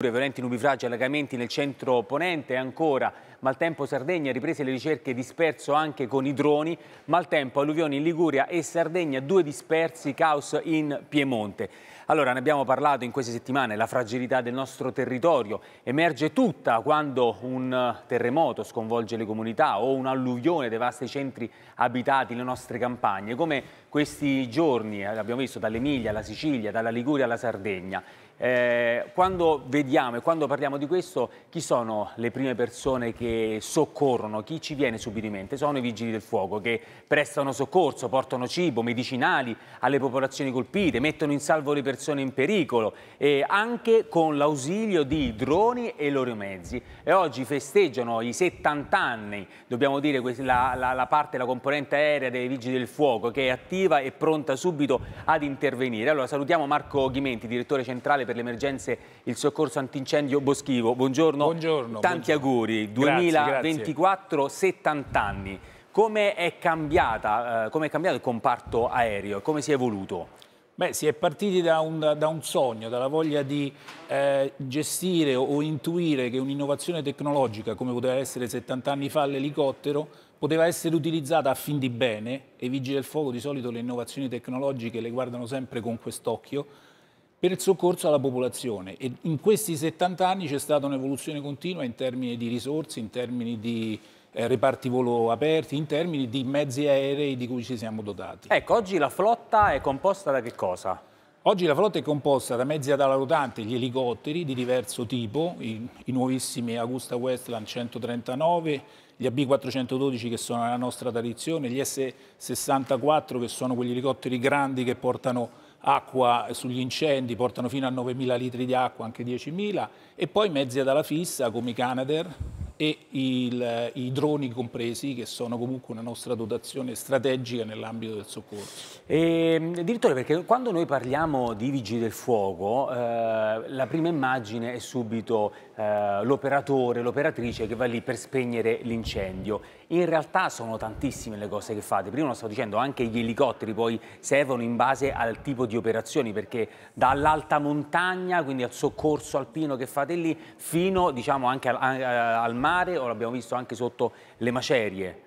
Violenti nubifragi, e allagamenti nel centro ponente ancora maltempo Sardegna, riprese le ricerche disperso anche con i droni, maltempo alluvioni in Liguria e Sardegna, due dispersi, caos in Piemonte. Allora ne abbiamo parlato in queste settimane, la fragilità del nostro territorio emerge tutta quando un terremoto sconvolge le comunità o un'alluvione devasta i centri abitati, le nostre campagne, come questi giorni eh, abbiamo visto dall'Emilia alla Sicilia, dalla Liguria alla Sardegna. Eh, quando vediamo e quando parliamo di questo, chi sono le prime persone che soccorrono? Chi ci viene subito in mente? Sono i vigili del fuoco che prestano soccorso, portano cibo, medicinali alle popolazioni colpite, mettono in salvo le persone in pericolo, eh, anche con l'ausilio di droni e loro mezzi. E oggi festeggiano i 70 anni, dobbiamo dire, la, la, la parte, la componente aerea dei vigili del fuoco che è attiva e pronta subito ad intervenire. Allora salutiamo Marco Ghimenti, direttore centrale per le emergenze il soccorso antincendio boschivo. Buongiorno, buongiorno tanti buongiorno. auguri. 2024, grazie. 70 anni. Come è, cambiata, eh, come è cambiato il comparto aereo? Come si è evoluto? Beh, si è partiti da un, da un sogno, dalla voglia di eh, gestire o intuire che un'innovazione tecnologica, come poteva essere 70 anni fa l'elicottero, poteva essere utilizzata a fin di bene, e i vigili del fuoco di solito le innovazioni tecnologiche le guardano sempre con quest'occhio, per il soccorso alla popolazione e in questi 70 anni c'è stata un'evoluzione continua in termini di risorse, in termini di eh, reparti volo aperti, in termini di mezzi aerei di cui ci siamo dotati. Ecco, oggi la flotta è composta da che cosa? Oggi la flotta è composta da mezzi ad ala rotante, gli elicotteri di diverso tipo, i, i nuovissimi Augusta Westland 139, gli AB412 che sono la nostra tradizione, gli S64 che sono quegli elicotteri grandi che portano acqua sugli incendi, portano fino a 9.000 litri di acqua, anche 10.000, e poi mezzi ad ala fissa come i Canadair, e il, i droni compresi che sono comunque una nostra dotazione strategica nell'ambito del soccorso. E, ehm, direttore, perché quando noi parliamo di vigili del fuoco, eh, la prima immagine è subito eh, l'operatore, l'operatrice che va lì per spegnere l'incendio. In realtà sono tantissime le cose che fate. Prima lo stavo dicendo, anche gli elicotteri poi servono in base al tipo di operazioni, perché dall'alta montagna, quindi al soccorso alpino che fate lì, fino diciamo, anche al, al mare, mare o l'abbiamo visto anche sotto le macerie?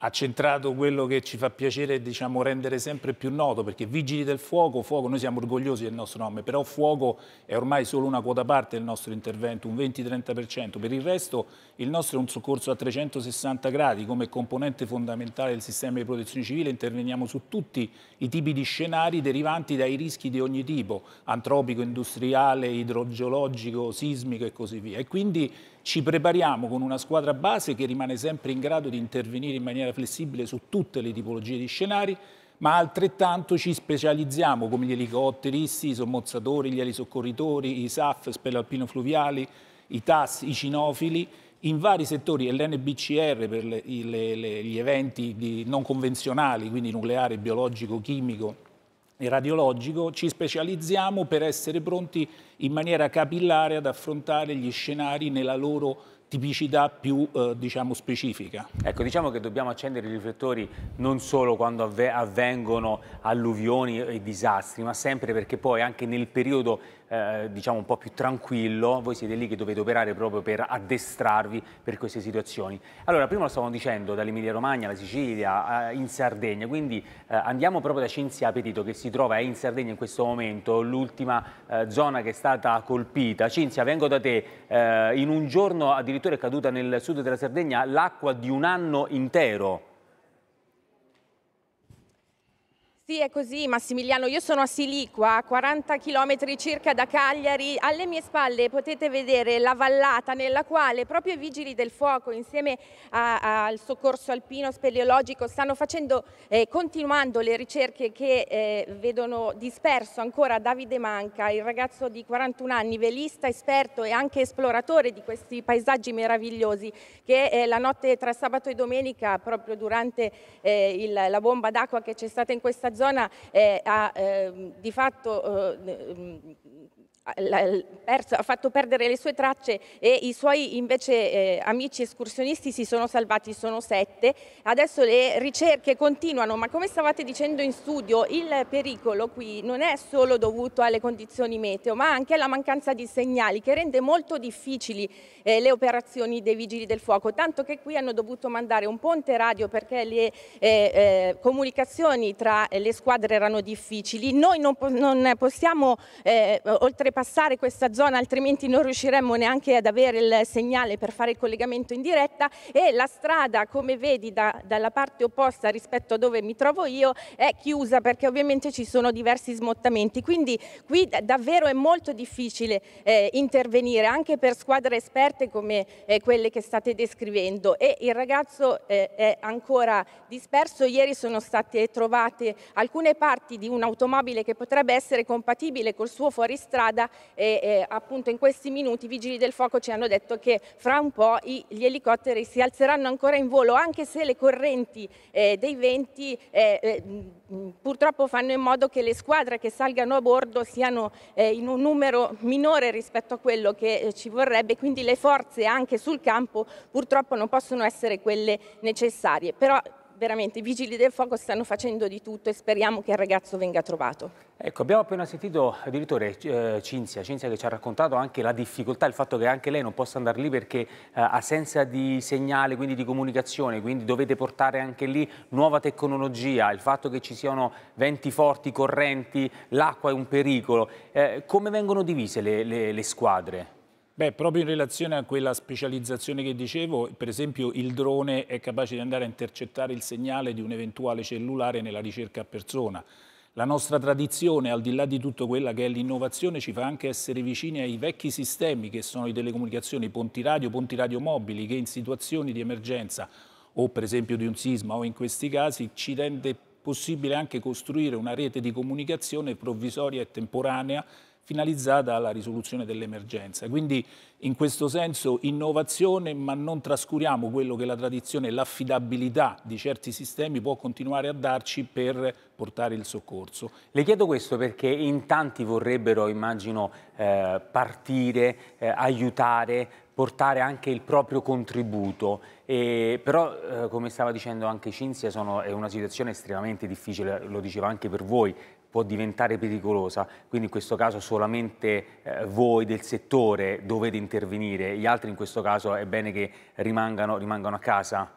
Ha centrato quello che ci fa piacere diciamo, rendere sempre più noto, perché Vigili del Fuoco, fuoco, noi siamo orgogliosi del nostro nome, però Fuoco è ormai solo una quota parte del nostro intervento, un 20-30%. Per il resto il nostro è un soccorso a 360 gradi, come componente fondamentale del sistema di protezione civile interveniamo su tutti i tipi di scenari derivanti dai rischi di ogni tipo, antropico, industriale, idrogeologico, sismico e così via. E quindi ci prepariamo con una squadra base che rimane sempre in grado di intervenire in maniera flessibile su tutte le tipologie di scenari, ma altrettanto ci specializziamo come gli elicotteristi, i sommozzatori, gli elisoccorritori, i SAF, spellalpino fluviali, i TAS, i cinofili, in vari settori l'NBCR per le, le, le, gli eventi non convenzionali, quindi nucleare, biologico, chimico e radiologico, ci specializziamo per essere pronti in maniera capillare ad affrontare gli scenari nella loro tipicità più eh, diciamo specifica. Ecco, diciamo che dobbiamo accendere i riflettori non solo quando avvengono alluvioni e disastri, ma sempre perché poi anche nel periodo eh, diciamo un po' più tranquillo, voi siete lì che dovete operare proprio per addestrarvi per queste situazioni. Allora, prima lo stavamo dicendo dall'Emilia Romagna alla Sicilia, eh, in Sardegna, quindi eh, andiamo proprio da Cinzia Appetito che si trova in Sardegna in questo momento, l'ultima eh, zona che sta stata colpita. Cinzia, vengo da te. Eh, in un giorno addirittura è caduta nel sud della Sardegna l'acqua di un anno intero. Sì, è così Massimiliano, io sono a Siliqua, a 40 km circa da Cagliari, alle mie spalle potete vedere la vallata nella quale proprio i vigili del fuoco insieme al soccorso alpino speleologico stanno facendo, eh, continuando le ricerche che eh, vedono disperso ancora Davide Manca, il ragazzo di 41 anni, velista, esperto e anche esploratore di questi paesaggi meravigliosi che eh, la notte tra sabato e domenica, proprio durante eh, il, la bomba d'acqua che c'è stata in questa zona eh, ha eh, di fatto eh, ha fatto perdere le sue tracce e i suoi invece eh, amici escursionisti si sono salvati, sono sette. Adesso le ricerche continuano, ma come stavate dicendo in studio, il pericolo qui non è solo dovuto alle condizioni meteo, ma anche alla mancanza di segnali che rende molto difficili eh, le operazioni dei vigili del fuoco, tanto che qui hanno dovuto mandare un ponte radio perché le eh, eh comunicazioni tra le squadre erano difficili. Noi non, non possiamo eh, oltre passare questa zona altrimenti non riusciremmo neanche ad avere il segnale per fare il collegamento in diretta e la strada come vedi da, dalla parte opposta rispetto a dove mi trovo io è chiusa perché ovviamente ci sono diversi smottamenti quindi qui davvero è molto difficile eh, intervenire anche per squadre esperte come eh, quelle che state descrivendo e il ragazzo eh, è ancora disperso ieri sono state trovate alcune parti di un'automobile che potrebbe essere compatibile col suo fuoristrada Gaza e appunto in questi minuti i vigili del fuoco ci hanno detto che fra un po' i, gli elicotteri si alzeranno ancora in volo anche se le correnti eh, dei venti eh, eh purtroppo fanno in modo che le squadre che salgano a bordo siano eh, in un numero minore rispetto a quello che eh, ci vorrebbe, quindi le forze anche sul campo purtroppo non possono essere quelle necessarie. Però veramente i vigili del fuoco stanno facendo di tutto e speriamo che il ragazzo venga trovato. Ecco, abbiamo appena sentito, direttore, eh, Cinzia, Cinzia che ci ha raccontato anche la difficoltà, il fatto che anche lei non possa andare lì perché eh, assenza di segnale, quindi di comunicazione, quindi dovete portare anche lì nuova tecnologia, il fatto che ci siano venti forti, correnti, l'acqua è un pericolo. Eh, come vengono divise le, le, le squadre? Beh, proprio in relazione a quella specializzazione che dicevo, per esempio il drone è capace di andare a intercettare il segnale di un eventuale cellulare nella ricerca a persona. La nostra tradizione, al di là di tutto quella che è l'innovazione, ci fa anche essere vicini ai vecchi sistemi che sono i telecomunicazioni, ponti radio, ponti radio mobili, che in situazioni di emergenza o per esempio di un sisma o in questi casi ci rende possibile anche costruire una rete di comunicazione provvisoria e temporanea finalizzata alla risoluzione dell'emergenza. Quindi in questo senso innovazione, ma non trascuriamo quello che la tradizione e l'affidabilità di certi sistemi può continuare a darci per portare il soccorso. Le chiedo questo perché in tanti vorrebbero, immagino, eh, partire, eh, aiutare, portare anche il proprio contributo, e, però eh, come stava dicendo anche Cinzia sono, è una situazione estremamente difficile, lo diceva anche per voi, può diventare pericolosa, quindi in questo caso solamente eh, voi del settore dovete intervenire, gli altri in questo caso è bene che rimangano, rimangano a casa?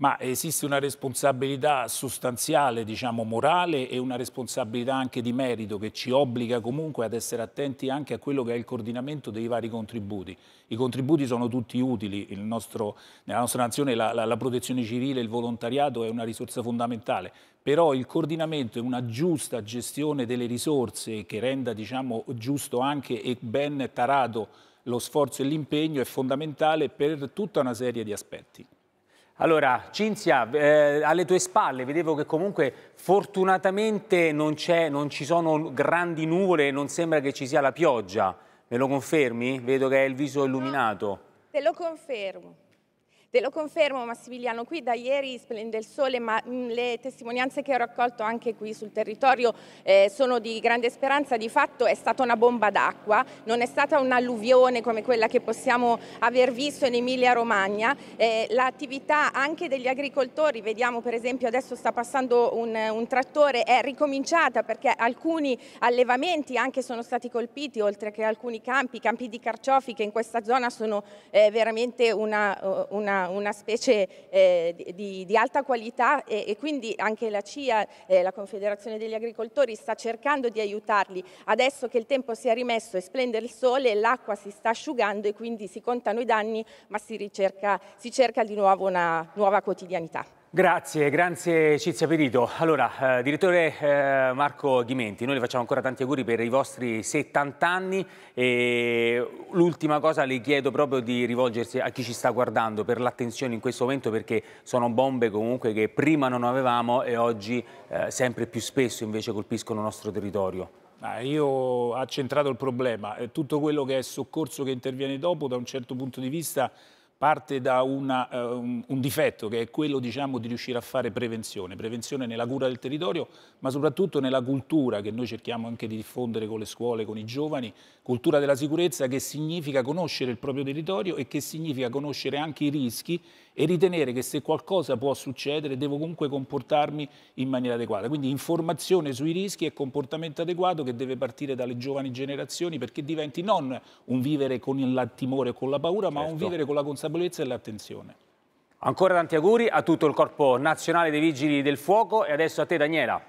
Ma esiste una responsabilità sostanziale, diciamo morale e una responsabilità anche di merito che ci obbliga comunque ad essere attenti anche a quello che è il coordinamento dei vari contributi. I contributi sono tutti utili, nostro, nella nostra nazione la, la, la protezione civile, il volontariato è una risorsa fondamentale, però il coordinamento e una giusta gestione delle risorse che renda diciamo, giusto anche e ben tarato lo sforzo e l'impegno è fondamentale per tutta una serie di aspetti. Allora, Cinzia, eh, alle tue spalle vedevo che comunque fortunatamente non, non, ci sono grandi nuvole, e non sembra che ci sia la pioggia. Me lo confermi? Vedo che è il viso illuminato. Te lo confermo. Te lo confermo Massimiliano, qui da ieri splende il sole, ma mm, le testimonianze che ho raccolto anche qui sul territorio eh, sono di grande speranza, di fatto è stata una bomba d'acqua, non è stata un'alluvione come quella che possiamo aver visto in Emilia Romagna, eh, l'attività anche degli agricoltori, vediamo per esempio adesso sta passando un, un trattore, è ricominciata perché alcuni allevamenti anche sono stati colpiti, oltre che alcuni campi, campi di carciofi che in questa zona sono eh, veramente una, una una, specie eh, di, di, alta qualità e, e, quindi anche la CIA, eh, la Confederazione degli Agricoltori, sta cercando di aiutarli. Adesso che il tempo si è rimesso e splende il sole, l'acqua si sta asciugando e quindi si contano i danni, ma si, ricerca, si cerca di nuovo una nuova quotidianità. Grazie, grazie Cizia Perito. Allora, eh, direttore eh, Marco Ghimenti, noi le facciamo ancora tanti auguri per i vostri 70 anni e l'ultima cosa le chiedo proprio di rivolgersi a chi ci sta guardando per l'attenzione in questo momento perché sono bombe comunque che prima non avevamo e oggi eh, sempre più spesso invece colpiscono il nostro territorio. Ah, io ho accentrato il problema, tutto quello che è soccorso che interviene dopo da un certo punto di vista parte da una, uh, un, un, difetto che è quello diciamo, di riuscire a fare prevenzione, prevenzione nella cura del territorio, ma soprattutto nella cultura che noi cerchiamo anche di diffondere con le scuole, con i giovani, cultura della sicurezza che significa conoscere il proprio territorio e che significa conoscere anche i rischi e ritenere che se qualcosa può succedere devo comunque comportarmi in maniera adeguata. Quindi informazione sui rischi e comportamento adeguato che deve partire dalle giovani generazioni perché diventi non un vivere con il timore o con la paura, certo. ma un certo. vivere con la consapevolezza e l'attenzione. Ancora tanti auguri a tutto il corpo nazionale dei Vigili del Fuoco e adesso a te Daniela.